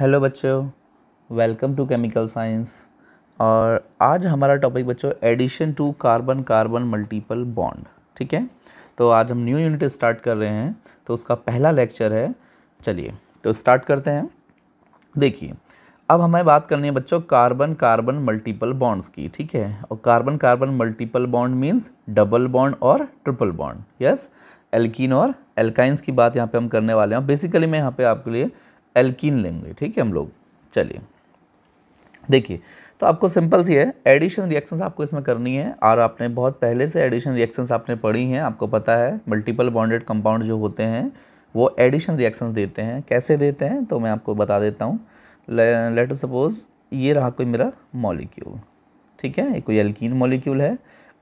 Hello बच्चों welcome to chemical science और आज हमारा टॉपिक बच्चों addition to carbon carbon multiple bond ठीक है तो आज हम न्यू यूनिट स्टार्ट कर रहे हैं तो उसका पहला लेक्चर है चलिए तो स्टार्ट करते हैं देखिए अब हमें बात करनी है बच्चों कार्बन कार्बन मल्टीपल बॉन्ड्स की ठीक है और carbon carbon multiple bond means double bond और ट्रिपल बॉन्ड यस एल्किन और एल्काइंस की बात यहाँ पे हम करने वाले हैं बेसिकली मैं यहाँ पे आपके लिए एल्किन लेंगे ठीक है हम लोग चलिए देखिए तो आपको सिंपल सी है एडिशन रिएक्शंस आपको इसमें करनी है और आपने बहुत पहले से एडिशन रिएक्शंस आपने पढ़ी हैं आपको पता है मल्टीपल बॉन्डेड कंपाउंड जो होते हैं वो एडिशन रिएक्शंस देते हैं कैसे देते हैं तो मैं आपको बता देता हूँ लेट सपोज ये रहा कोई मेरा मॉलिक्यूल ठीक है ये कोई एल्किन मॉलिक्यूल है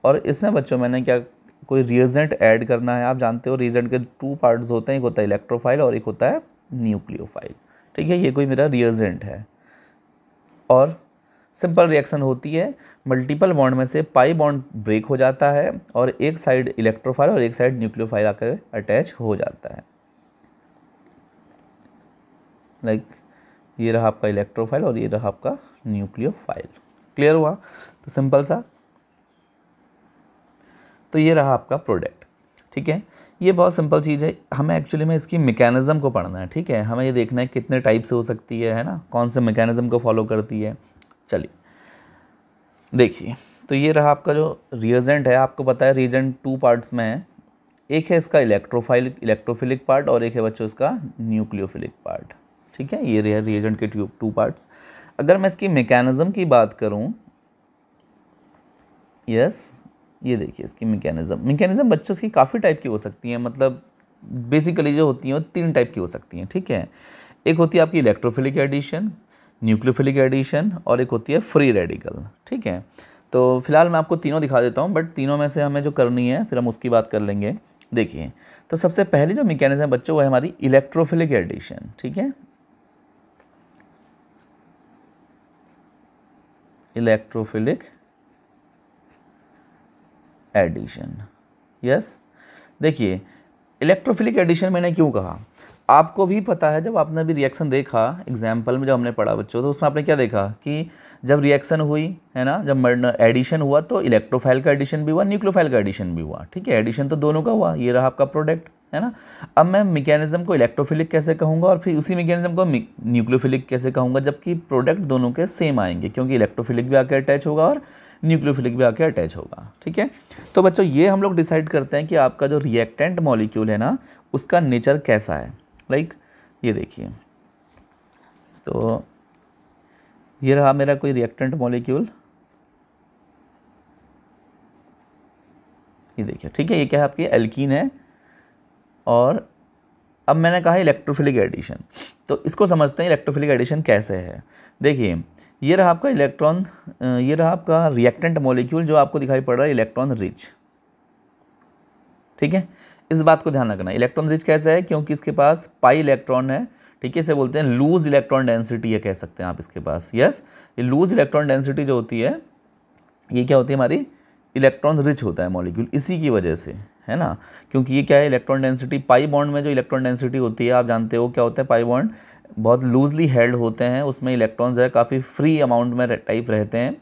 और इसमें बच्चों मैंने क्या कोई रिएजेंट ऐड करना है आप जानते हो रिएजेंट के टू पार्ट्स होते हैं एक होता है इलेक्ट्रोफाइल और एक होता है न्यूक्लियोफाइल ठीक है ये कोई मेरा रिएजेंट है और सिंपल रिएक्शन होती है मल्टीपल बॉन्ड में से पाई बॉन्ड ब्रेक हो जाता है और एक साइड इलेक्ट्रोफाइल और एक साइड न्यूक्लियोफाइल आकर अटैच हो जाता है लाइक like, ये रहा आपका इलेक्ट्रोफाइल और ये रहा आपका न्यूक्लियोफाइल क्लियर हुआ तो सिंपल सा तो ये रहा आपका प्रोडक्ट ठीक है ये बहुत सिंपल चीज़ है हमें एक्चुअली में इसकी मेकेनिज़म को पढ़ना है ठीक है हमें ये देखना है कितने टाइप से हो सकती है है ना कौन से मेकैनिज़म को फॉलो करती है चलिए देखिए तो ये रहा आपका जो रिएजेंट है आपको पता है रिएजेंट टू पार्ट्स में है एक है इसका इलेक्ट्रोफाइल इलेक्ट्रोफिलिक पार्ट और एक है बच्चों इसका न्यूक्लियोफिलिक पार्ट ठीक है ये रहा रिएजेंट के ट्यूब टू पार्ट्स अगर मैं इसकी मेकैनिज़म की बात करूँ यस ये देखिए इसकी मैकेनिज़्म मेकेनिज़्म बच्चों की काफ़ी टाइप की हो सकती हैं मतलब बेसिकली जो होती हैं वो तीन टाइप की हो सकती हैं ठीक है एक होती है आपकी इलेक्ट्रोफिलिक एडिशन न्यूक्लियोफिलिक एडिशन और एक होती है फ्री रेडिकल ठीक है तो फिलहाल मैं आपको तीनों दिखा देता हूँ बट तीनों में से हमें जो करनी है फिर हम उसकी बात कर लेंगे देखिए तो सबसे पहले जो मेकेनिज्म है बच्चों वो है हमारी इलेक्ट्रोफिलिक एडिशन ठीक है इलेक्ट्रोफिलिक एडिशन यस देखिए इलेक्ट्रोफिलिक एडिशन मैंने क्यों कहा आपको भी पता है जब आपने भी रिएक्शन देखा एग्जाम्पल में जब हमने पढ़ा बच्चों तो उसमें आपने क्या देखा कि जब रिएक्शन हुई है ना जब एडिशन हुआ तो इलेक्ट्रोफाइल का एडिशन भी हुआ न्यूक्लियोफाइल का एडिशन भी हुआ ठीक है एडिशन तो दोनों का हुआ ये रहा आपका प्रोडक्ट है ना अब मैं मैकेनिज्म को इलेक्ट्रोफिलिक कैसे कहूँगा और फिर उसी मैकेनिज्म को न्यूक्लियोफिलिक कैसे कहूँगा जबकि प्रोडक्ट दोनों के सेम आएंगे क्योंकि इलेक्ट्रोफिलिक भी आकर अटैच होगा और न्यूक्लियोफिलिक भी आके अटैच होगा ठीक है तो बच्चों ये हम लोग डिसाइड करते हैं कि आपका जो रिएक्टेंट मॉलिक्यूल है ना उसका नेचर कैसा है लाइक ये देखिए तो ये रहा मेरा कोई रिएक्टेंट मॉलिक्यूल ये देखिए ठीक है ये क्या है आपकी एल्कीन है और अब मैंने कहा इलेक्ट्रोफिलिक एडिशन तो इसको समझते हैं इलेक्ट्रोफिलिक एडिशन कैसे है देखिए ये रहा आपका इलेक्ट्रॉन ये रहा आपका रिएक्टेंट मॉलिक्यूल जो आपको दिखाई पड़ रहा है इलेक्ट्रॉन रिच ठीक है इस बात को ध्यान रखना इलेक्ट्रॉन रिच कैसे है क्योंकि इसके पास पाई इलेक्ट्रॉन है ठीक है इसे बोलते हैं लूज इलेक्ट्रॉन डेंसिटी ये कह सकते हैं आप इसके पास यस ये लूज इलेक्ट्रॉन डेंसिटी जो होती है ये क्या होती है हमारी इलेक्ट्रॉन रिच होता है मॉलिक्यूल इसी की वजह से है ना क्योंकि ये क्या है इलेक्ट्रॉन डेंसिटी पाई बॉन्ड में जो इलेक्ट्रॉन डेंसिटी होती है आप जानते हो क्या होता है पाई बॉन्ड बहुत लूजली हेल्ड होते हैं उसमें इलेक्ट्रॉन जो है काफ़ी फ्री अमाउंट में टाइप रहते हैं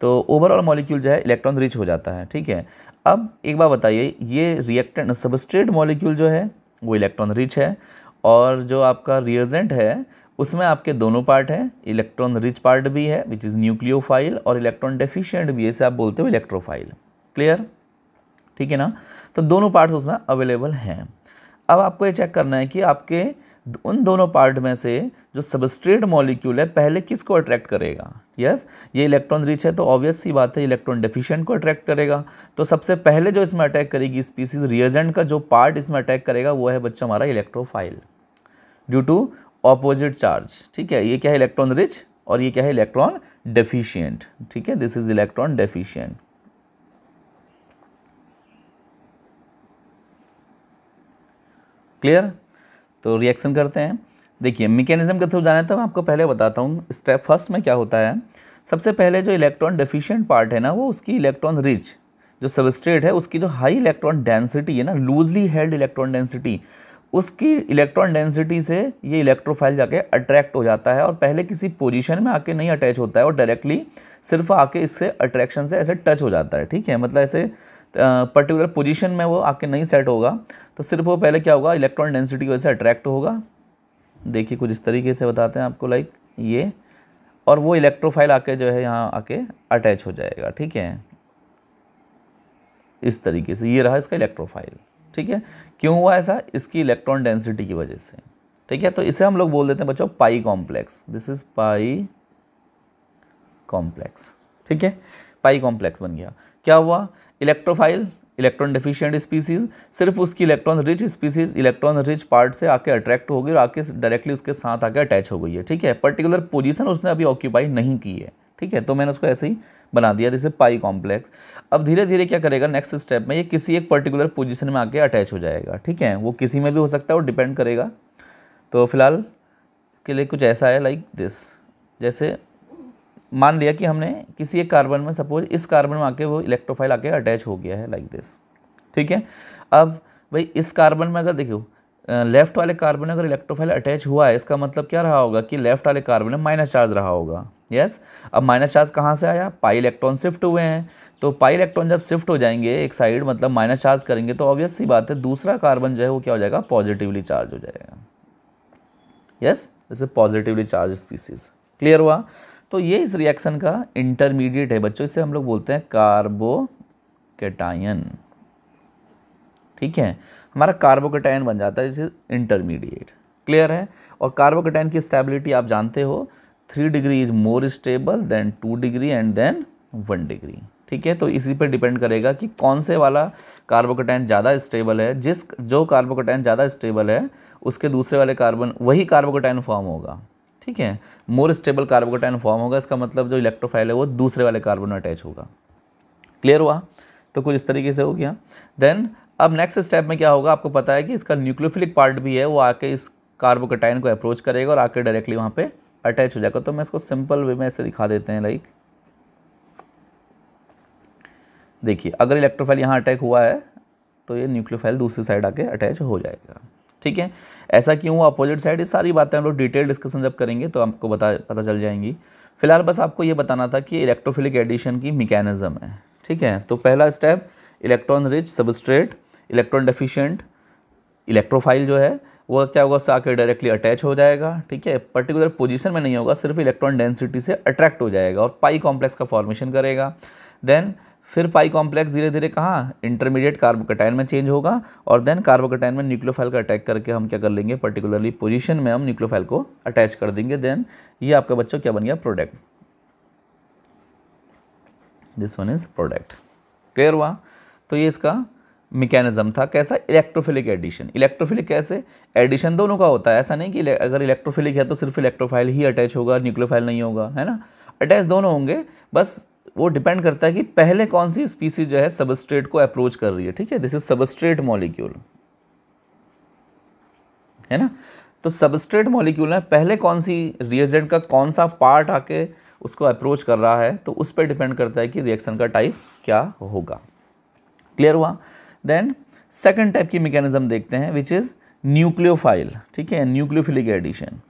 तो ओवरऑल मॉलिक्यूल जो है इलेक्ट्रॉन रिच हो जाता है ठीक है अब एक बार बताइए ये रिएक्टेंट सबस्ट्रेट मॉलिक्यूल जो है वो इलेक्ट्रॉन रिच है और जो आपका रिएजेंट है उसमें आपके दोनों पार्ट हैं इलेक्ट्रॉन रिच पार्ट भी है विच इज़ न्यूक्लियोफाइल और इलेक्ट्रॉन डेफिशेंट भी है इसे आप बोलते हो इलेक्ट्रोफाइल क्लियर ठीक है ना तो दोनों पार्ट्स उसमें अवेलेबल हैं अब आपको ये चेक करना है कि आपके उन दोनों पार्ट में से जो सबस्ट्रेट मॉलिक्यूल है पहले किसको अट्रैक्ट करेगा यस yes? ये इलेक्ट्रॉन रिच है तो ऑब्वियस सी बात है इलेक्ट्रॉन डेफिशिएंट को अट्रैक्ट करेगा तो सबसे पहले जो इसमें अटैक करेगी स्पीसीज रिएजेंट का जो पार्ट इसमें अटैक करेगा वो है बच्चा हमारा electrophile due to opposite charge ठीक है ये क्या है इलेक्ट्रॉन रिच और ये क्या है इलेक्ट्रॉन डेफिशियंट ठीक है this is electron deficient clear तो रिएक्शन करते हैं देखिए मैकेनिज्म के थ्रू जाना है तो मैं आपको पहले बताता हूँ स्टेप फर्स्ट में क्या होता है सबसे पहले जो इलेक्ट्रॉन डेफिशिएंट पार्ट है ना वो उसकी इलेक्ट्रॉन रिच जो सबस्ट्रेट है उसकी जो हाई इलेक्ट्रॉन डेंसिटी है ना लूजली हेल्ड इलेक्ट्रॉन डेंसिटी उसकी इलेक्ट्रॉन डेंसिटी से ये इलेक्ट्रोफाइल जाके अट्रैक्ट हो जाता है और पहले किसी पोजिशन में आके नहीं अटैच होता है और डायरेक्टली सिर्फ आके इससे अट्रैक्शन से ऐसे टच हो जाता है ठीक है मतलब ऐसे पर्टिकुलर पोजीशन में वो आके नहीं सेट होगा तो सिर्फ वो पहले क्या होगा इलेक्ट्रॉन डेंसिटी की वजह से अट्रैक्ट होगा देखिए कुछ इस तरीके से बताते हैं आपको लाइक ये और वो इलेक्ट्रोफाइल आके जो है यहाँ आके अटैच हो जाएगा ठीक है इस तरीके से ये रहा इसका इलेक्ट्रोफाइल ठीक है क्यों हुआ ऐसा इसकी इलेक्ट्रॉन डेंसिटी की वजह से ठीक है तो इसे हम लोग बोल देते हैं बच्चों pi complex this is pi complex ठीक है पाई कॉम्प्लेक्स बन गया क्या हुआ इलेक्ट्रोफाइल इलेक्ट्रॉन डिफिशियंट स्पीसीज सिर्फ उसकी electron rich species electron rich part से आके अट्रैक्ट हो गई और आके डायरेक्टली उसके साथ आके अटैच हो गई है ठीक है पर्टिकुलर पोजीशन उसने अभी ऑक्यूपाई नहीं की है ठीक है तो मैंने उसको ऐसे ही बना दिया जैसे पाई कॉम्प्लेक्स अब धीरे धीरे क्या करेगा नेक्स्ट स्टेप में ये किसी एक पर्टिकुलर पोजीशन में आके अटैच हो जाएगा ठीक है वो किसी में भी हो सकता है वो डिपेंड करेगा तो फिलहाल के लिए कुछ ऐसा है लाइक दिस जैसे मान लिया कि हमने किसी एक कार्बन में सपोज इस कार्बन में आके वो इलेक्ट्रोफाइल आके अटैच हो गया है लाइक दिस ठीक है अब भाई इस कार्बन में अगर देखो लेफ्ट वाले कार्बन में अगर इलेक्ट्रोफाइल अटैच हुआ है इसका मतलब क्या रहा होगा कि लेफ्ट वाले कार्बन में माइनस चार्ज रहा होगा यस अब माइनस चार्ज कहाँ से आया पाई इलेक्ट्रॉन शिफ्ट हुए हैं तो पाई इलेक्ट्रॉन जब शिफ्ट हो जाएंगे एक साइड मतलब माइनस चार्ज करेंगे तो ऑब्वियस सी बात है दूसरा कार्बन जो है वो क्या हो जाएगा पॉजिटिवली चार्ज हो जाएगा यस जैसे पॉजिटिवली चार्ज स्पीसीज क्लियर हुआ तो ये इस रिएक्शन का इंटरमीडिएट है बच्चों इसे हम लोग बोलते हैं कार्बोकेटायन ठीक है हमारा कार्बोकेटायन बन जाता है जिसे इंटरमीडिएट क्लियर है और कार्बोकेटायन की स्टेबिलिटी आप जानते हो three degree is more stable than two degree and then one degree ठीक है तो इसी पर डिपेंड करेगा कि कौन से वाला कार्बोकेटाइन ज़्यादा स्टेबल है जिस जो कार्बोकेटाइन ज़्यादा स्टेबल है उसके दूसरे वाले कार्बन वही कार्बोकेटाइन फॉर्म होगा ठीक है मोर स्टेबल कार्बोकोटाइन फॉर्म होगा इसका मतलब जो इलेक्ट्रोफाइल है वो दूसरे वाले कार्बन में अटैच होगा क्लियर हुआ तो कुछ इस तरीके से हो गया देन अब नेक्स्ट स्टेप में क्या होगा आपको पता है कि इसका न्यूक्लियोफिलिक पार्ट भी है वो आके इस कार्बोकोटाइन को अप्रोच करेगा और आके डायरेक्टली वहाँ पे अटैच हो जाएगा तो मैं इसको सिंपल वे में ऐसे दिखा देते हैं लाइक देखिए अगर इलेक्ट्रोफाइल यहाँ अटैक हुआ है तो ये न्यूक्लियोफाइल दूसरी साइड आके अटैच हो जाएगा ठीक है ऐसा क्यों हुआ अपोजिट साइड ये सारी बातें हम लोग डिटेल डिस्कशन जब करेंगे तो आपको बता पता चल जाएंगी फिलहाल बस आपको ये बताना था कि इलेक्ट्रोफिलिक एडिशन की मिकैनिज्म है ठीक है तो पहला step electron rich substrate electron deficient electrophile जो है वो क्या होगा उससे आके डायरेक्टली अटैच हो जाएगा ठीक है पर्टिकुलर पोजीशन में नहीं होगा सिर्फ इलेक्ट्रॉन डेंसिटी से अट्रैक्ट हो जाएगा और पाई कॉम्प्लेक्स का फॉर्मेशन करेगा देन फिर पाई कॉम्प्लेक्स धीरे धीरे कहाँ इंटरमीडिएट कार्बोकटाइन में चेंज होगा और देन कार्बोकटाइन में न्यूक्लोफाइल का अटैक करके हम क्या कर लेंगे पर्टिकुलरली पोजीशन में हम न्यूक्लोफाइल को अटैच कर देंगे देन ये आपका बच्चों क्या बन गया product this one is product clear हुआ तो ये इसका मैकेनिज्म था कैसा इलेक्ट्रोफिलिक एडिशन इलेक्ट्रोफिलिक कैसे एडिशन दोनों का होता है ऐसा नहीं कि अगर इलेक्ट्रोफिलिक है तो सिर्फ इलेक्ट्रोफाइल ही अटैच होगा न्यूक्लोफाइल नहीं होगा है ना अटैच दोनों होंगे बस वो डिपेंड करता है कि पहले कौन सी स्पीसीज जो है सबस्ट्रेट को अप्रोच कर रही है ठीक है दिस इज सबस्ट्रेट मॉलिक्यूल है ना तो सबस्ट्रेट मॉलिक्यूल है पहले कौन सी रिएजेंट का कौन सा पार्ट आके उसको अप्रोच कर रहा है तो उस पर डिपेंड करता है कि रिएक्शन का टाइप क्या होगा क्लियर हुआ देन सेकेंड टाइप की मैकेनिज्म देखते हैं विच इज़ न्यूक्लियोफाइल ठीक है न्यूक्लियोफिलिक एडिशन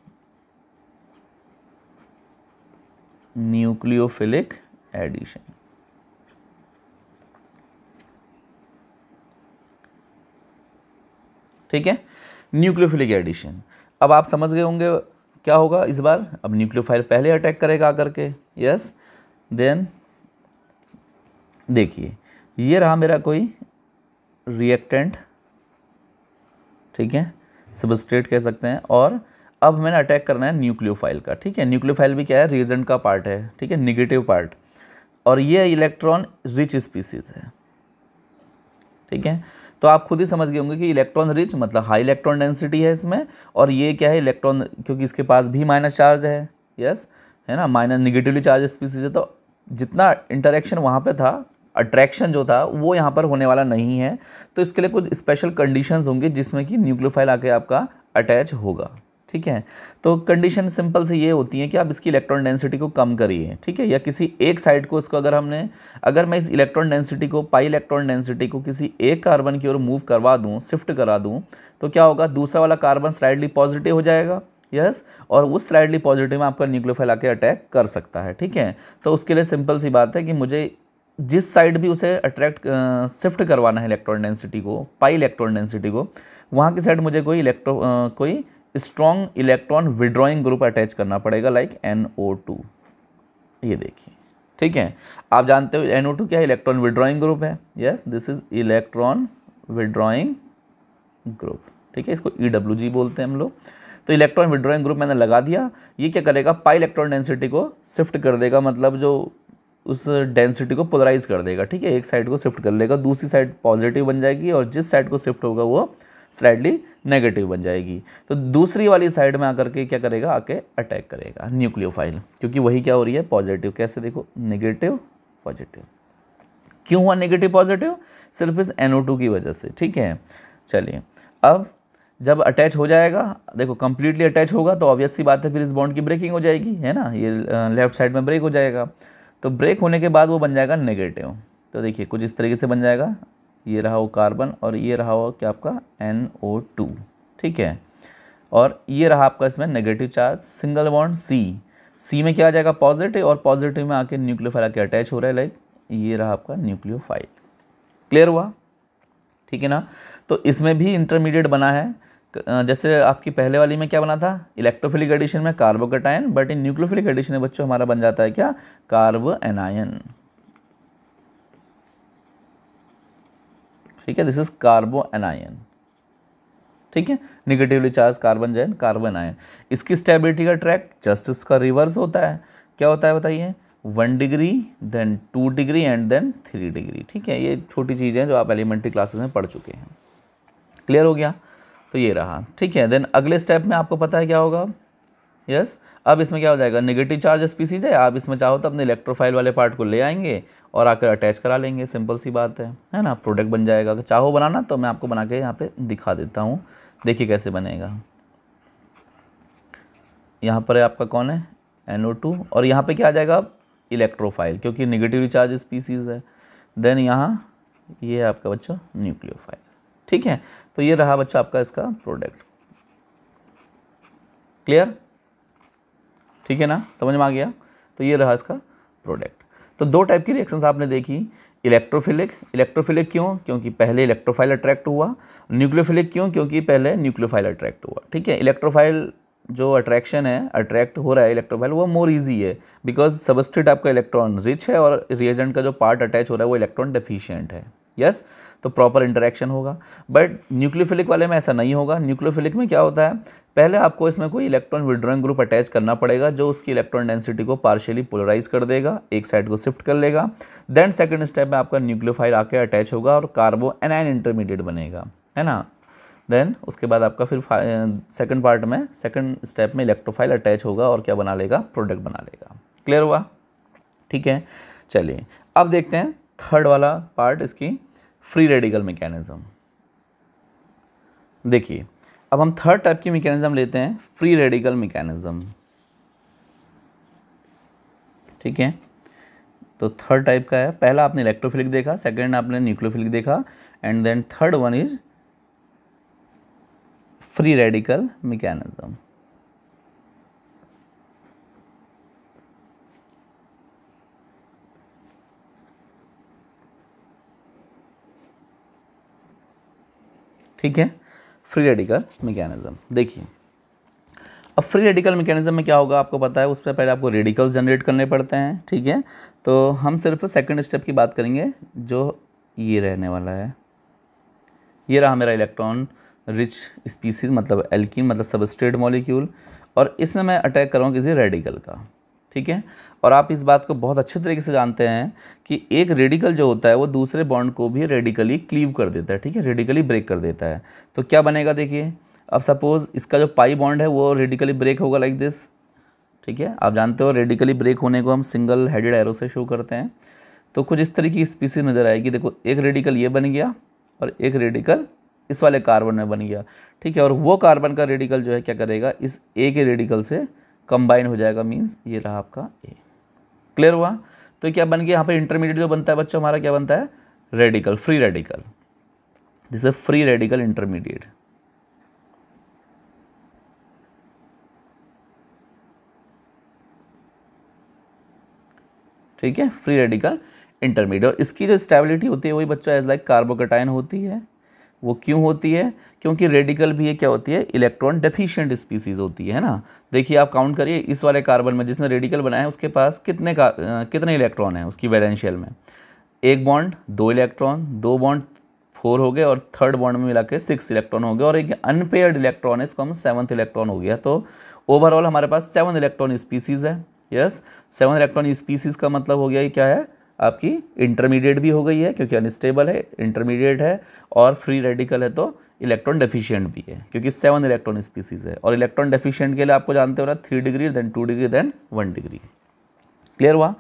न्यूक्लियोफिलिक एडिशन ठीक है न्यूक्लियोफिलिक एडिशन अब आप समझ गए होंगे क्या होगा इस बार अब न्यूक्लियोफाइल पहले अटैक करेगा आकर के यस देन देखिए ये रहा मेरा कोई रिएक्टेंट ठीक है सबस्ट्रेट कह सकते हैं और अब मैंने अटैक करना है न्यूक्लियोफाइल का ठीक है न्यूक्लियोफाइल भी क्या है रिजेंट का पार्ट है ठीक है निगेटिव पार्ट और ये इलेक्ट्रॉन रिच स्पीसीज है ठीक है तो आप खुद ही समझ गए होंगे कि इलेक्ट्रॉन रिच मतलब हाई इलेक्ट्रॉन डेंसिटी है इसमें और ये क्या है इलेक्ट्रॉन क्योंकि इसके पास भी माइनस चार्ज है यस है ना माइनस निगेटिवली चार्ज स्पीसीज है तो जितना इंटरेक्शन वहाँ पर था अट्रैक्शन जो था वो यहाँ पर होने वाला नहीं है तो इसके लिए कुछ स्पेशल कंडीशंस होंगे जिसमें कि न्यूक्लियोफाइल आके आपका अटैच होगा ठीक है तो कंडीशन सिंपल से ये होती है कि आप इसकी इलेक्ट्रॉन डेंसिटी को कम करिए ठीक है या किसी एक साइड को इसको अगर हमने अगर मैं इस इलेक्ट्रॉन डेंसिटी को पाई इलेक्ट्रॉन डेंसिटी को किसी एक कार्बन की ओर मूव करवा दूँ शिफ्ट करा दूँ तो क्या होगा दूसरा वाला कार्बन स्लाइडली पॉजिटिव हो जाएगा यस yes, और उस स्लाइडली पॉजिटिव में आपका न्यूक्लियोफाइल आके अटैक कर सकता है ठीक है तो उसके लिए सिंपल सी बात है कि मुझे जिस साइड भी उसे अट्रैक्ट शिफ्ट करवाना है इलेक्ट्रॉन डेंसिटी को पाई इलेक्ट्रॉन डेंसिटी को वहाँ की साइड मुझे कोई इलेक्ट्रो कोई strong electron withdrawing group attach करना पड़ेगा लाइक एन ये देखिए ठीक है आप जानते हो एन क्या है इलेक्ट्रॉन विड्रॉइंग ग्रुप है yes this is electron withdrawing group ठीक है इसको ई e बोलते हैं हम लोग तो इलेक्ट्रॉन विड्रॉइंग ग्रुप मैंने लगा दिया ये क्या करेगा पाई इलेक्ट्रॉन डेंसिटी को शिफ्ट कर देगा मतलब जो उस डेंसिटी को पोलराइज कर देगा ठीक है एक साइड को शिफ्ट कर लेगा दूसरी साइड पॉजिटिव बन जाएगी और जिस साइड को शिफ्ट होगा वो स्लाइडली नेगेटिव बन जाएगी तो दूसरी वाली साइड में आकर के क्या करेगा आके अटैक करेगा न्यूक्लियोफाइल क्योंकि वही क्या हो रही है पॉजिटिव कैसे देखो नेगेटिव पॉजिटिव क्यों हुआ नेगेटिव पॉजिटिव सिर्फ इस एनओ की वजह से ठीक है चलिए अब जब अटैच हो जाएगा देखो कंप्लीटली अटैच होगा तो ऑब्वियस सी बात है फिर इस बॉन्ड की ब्रेकिंग हो जाएगी है ना ये लेफ्ट साइड में ब्रेक हो जाएगा तो ब्रेक होने के बाद वो बन जाएगा नेगेटिव तो देखिए कुछ इस तरीके से बन जाएगा ये रहा वो कार्बन और ये रहा वो क्या आपका एन ओ टू ठीक है और ये रहा आपका इसमें negative charge single bond C C में क्या आ जाएगा पॉजिटिव और पॉजिटिव में आके न्यूक्लियोफाइल आके अटैच हो रहा है लाइक ये रहा आपका न्यूक्लियोफाइल क्लियर हुआ ठीक है ना तो इसमें भी इंटरमीडिएट बना है जैसे आपकी पहले वाली में क्या बना था इलेक्ट्रोफिलिक एडिशन में carbocation but in nucleophilic addition में बच्चों हमारा बन जाता है क्या कार्बो एनायन ठीक है दिस इज कार्बो एनायन ठीक है निगेटिवली चार्ज कार्बन जैन कार्बन आयन इसकी स्टेबिलिटी का ट्रैक जस्ट इसका रिवर्स होता है क्या होता है बताइए one degree then two degree and then three degree ठीक है ये छोटी चीज़ें हैं जो आप एलिमेंट्री क्लासेस में पढ़ चुके हैं क्लियर हो गया तो ये रहा ठीक है देन अगले स्टेप में आपको पता है क्या होगा यस yes? अब इसमें क्या हो जाएगा नेगेटिव चार्ज स्पीसीज है आप इसमें चाहो तो अपने इलेक्ट्रोफाइल वाले पार्ट को ले आएंगे और आकर अटैच करा लेंगे सिंपल सी बात है है ना प्रोडक्ट बन जाएगा अगर चाहो बनाना तो मैं आपको बना के यहाँ पर दिखा देता हूँ देखिए कैसे बनेगा यहाँ पर है आपका कौन है NO2 और यहाँ पर क्या आ जाएगा इलेक्ट्रोफाइल क्योंकि निगेटिव चार्ज स्पीसीज है देन यहाँ ये है आपका बच्चा न्यूक्लियोफाइल ठीक है तो ये रहा बच्चा आपका इसका प्रोडक्ट क्लियर ठीक है ना समझ में आ गया तो ये रहा इसका प्रोडक्ट तो दो टाइप की रिएक्शंस आपने देखी इलेक्ट्रोफिलिक इलेक्ट्रोफिलिक क्यों क्योंकि पहले इलेक्ट्रोफाइल अट्रैक्ट हुआ न्यूक्लियोफिलिक क्यों क्योंकि पहले न्यूक्लियोफाइल अट्रैक्ट हुआ ठीक है इलेक्ट्रोफाइल जो अट्रैक्शन है अट्रैक्ट हो रहा है इलेक्ट्रोफाइल वो मोर इजी है बिकॉज सबस्ट्रेट आपका इलेक्ट्रॉन रिच है और रिएजेंट का जो पार्ट अटैच हो रहा है वो इलेक्ट्रॉन डेफिशियंट है यस yes? तो प्रॉपर इंटरेक्शन होगा बट न्यूक्लियोफिलिक वाले में ऐसा नहीं होगा न्यूक्लियोफिलिक में क्या होता है पहले आपको इसमें कोई इलेक्ट्रॉन विड्रॉइंग ग्रुप अटैच करना पड़ेगा जो उसकी इलेक्ट्रॉन डेंसिटी को पार्शियली पोलराइज कर देगा एक साइड को शिफ्ट कर लेगा देन सेकेंड स्टेप में आपका न्यूक्लियोफाइल आके अटैच होगा और कार्बो एनाइन इंटरमीडिएट बनेगा है ना देन उसके बाद आपका फिर सेकंड पार्ट में सेकंड स्टेप में इलेक्ट्रोफाइल अटैच होगा और क्या बना लेगा प्रोडक्ट बना लेगा क्लियर हुआ ठीक है चलिए अब देखते हैं थर्ड वाला पार्ट इसकी फ्री रेडिकल मैकेनिज्म देखिए अब हम थर्ड टाइप की मैकेनिज्म लेते हैं फ्री रेडिकल मेकेनिज़्म ठीक है तो थर्ड टाइप का है पहला आपने इलेक्ट्रोफिलिक देखा सेकंड आपने न्यूक्लियोफिलिक देखा and then third one is free radical mechanism ठीक है फ्री रेडिकल मैकेनिज्म देखिए अब फ्री रेडिकल मैकेनिज्म में क्या होगा आपको पता है उस पर पहले आपको रेडिकल जनरेट करने पड़ते हैं ठीक है तो हम सिर्फ सेकंड स्टेप की बात करेंगे जो ये रहने वाला है ये रहा मेरा इलेक्ट्रॉन रिच स्पीसीज मतलब एल्किन मतलब सबस्ट्रेट मॉलिक्यूल और इसमें मैं अटैक करूँगा किसी रेडिकल का ठीक है और आप इस बात को बहुत अच्छे तरीके से जानते हैं कि एक रेडिकल जो होता है वो दूसरे बॉन्ड को भी रेडिकली क्लीव कर देता है ठीक है रेडिकली ब्रेक कर देता है तो क्या बनेगा देखिए अब सपोज़ इसका जो पाई बॉन्ड है वो रेडिकली ब्रेक होगा लाइक दिस ठीक है आप जानते हो रेडिकली ब्रेक होने को हम सिंगल हेडेड एरो से शो करते हैं तो कुछ इस तरीके की स्पीसीज नज़र आएगी देखो एक रेडिकल ये बन गया और एक रेडिकल इस वाले कार्बन में बन गया ठीक है और वो कार्बन का रेडिकल जो है क्या करेगा इस ए के रेडिकल से कंबाइन हो जाएगा मीन्स ये रहा आपका ए क्लियर हुआ तो क्या बन गया यहाँ पर इंटरमीडिएट जो बनता है बच्चों हमारा क्या बनता है radical free radical this free radical intermediate ठीक है फ्री रेडिकल इंटरमीडिएट इसकी जो स्टेबिलिटी होती है वही बच्चों एज लाइक कार्बोकेटाइन होती है वो क्यों होती है क्योंकि रेडिकल भी ये क्या होती है इलेक्ट्रॉन डेफिशिएंट स्पीसीज होती है ना देखिए आप काउंट करिए इस वाले कार्बन में जिसने रेडिकल बनाया है उसके पास कितने का कितने इलेक्ट्रॉन हैं उसकी वैलेंशियल में एक बॉन्ड दो इलेक्ट्रॉन दो बॉन्ड फोर हो गए और थर्ड बॉन्ड में मिला के सिक्स इलेक्ट्रॉन हो गए और एक अनपेयर्ड इलेक्ट्रॉन है इसको हम सेवन्थ इलेक्ट्रॉन हो गया तो ओवरऑल हमारे पास सेवन इलेक्ट्रॉन स्पीसीज़ है यस सेवन इलेक्ट्रॉन स्पीसीज़ का मतलब हो गया ये क्या है आपकी इंटरमीडिएट भी हो गई है क्योंकि अनस्टेबल है इंटरमीडिएट है और फ्री रेडिकल है तो इलेक्ट्रॉन डेफिशिएंट भी है क्योंकि सेवन इलेक्ट्रॉन स्पीसीज है और इलेक्ट्रॉन डेफिशिएंट के लिए आपको जानते हो ना three degree then two degree then one degree clear हुआ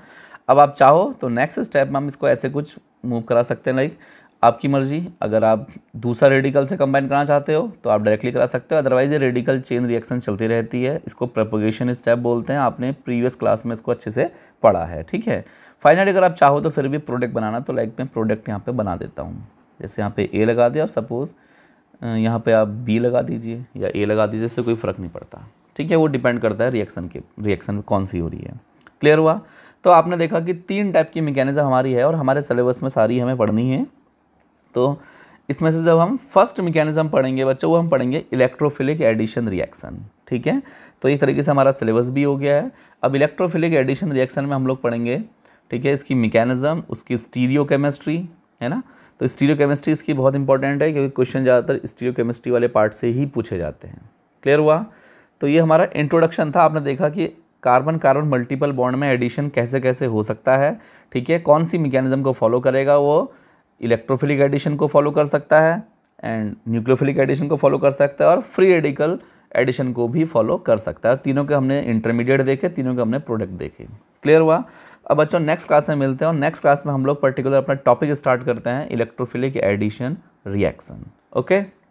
अब आप चाहो तो नेक्स्ट स्टेप में हम इसको ऐसे कुछ मूव करा सकते हैं लाइक आपकी मर्जी अगर आप दूसरा रेडिकल से कंबाइन करना चाहते हो तो आप डायरेक्टली करा सकते हो अदरवाइज ये रेडिकल चेन रिएक्शन चलती रहती है इसको प्रपोगेशन स्टेप बोलते हैं आपने प्रीवियस क्लास में इसको अच्छे से पढ़ा है ठीक है फाइनली अगर आप चाहो तो फिर भी प्रोडक्ट बनाना तो लाइक मैं प्रोडक्ट यहाँ पे बना देता हूँ जैसे यहाँ पे ए लगा दिया और सपोज़ यहाँ पे आप बी लगा दीजिए या ए लगा दीजिए इससे कोई फ़र्क नहीं पड़ता ठीक है वो डिपेंड करता है रिएक्शन के रिएक्शन कौन सी हो रही है क्लियर हुआ तो आपने देखा कि तीन टाइप की मैकेनिज़म हमारी है और हमारे सिलेबस में सारी हमें पढ़नी है तो इसमें से जब हम फर्स्ट मैकेनिज़्म पढ़ेंगे बच्चों वो हम पढ़ेंगे इलेक्ट्रोफिलिक एडिशन रिएक्शन ठीक है तो एक तरीके से हमारा सिलेबस भी हो गया है अब इलेक्ट्रोफिलिक एडिशन रिएक्शन में हम लोग पढ़ेंगे ठीक है इसकी मैकेनिज्म उसकी स्टीरियो केमिस्ट्री है ना तो स्टीरियो केमिस्ट्री इसकी बहुत इंपॉर्टेंट है क्योंकि क्वेश्चन ज़्यादातर स्टीरियो केमिस्ट्री वाले पार्ट से ही पूछे जाते हैं क्लियर हुआ तो ये हमारा इंट्रोडक्शन था आपने देखा कि कार्बन कार्बन मल्टीपल बॉन्ड में एडिशन कैसे कैसे हो सकता है ठीक है कौन सी मैकेनिज्म को फॉलो करेगा वो इलेक्ट्रोफिलिक एडिशन को फॉलो कर सकता है एंड न्यूक्लियोफिलिक एडिशन को फॉलो कर सकता है और फ्री रेडिकल एडिशन को भी फॉलो कर सकता है तीनों के हमने इंटरमीडिएट देखे तीनों के हमने प्रोडक्ट देखे क्लियर हुआ अब बच्चों नेक्स्ट क्लास में मिलते हैं और नेक्स्ट क्लास में हम लोग पर्टिकुलर अपना टॉपिक स्टार्ट करते हैं इलेक्ट्रोफिलिक एडिशन रिएक्शन ओके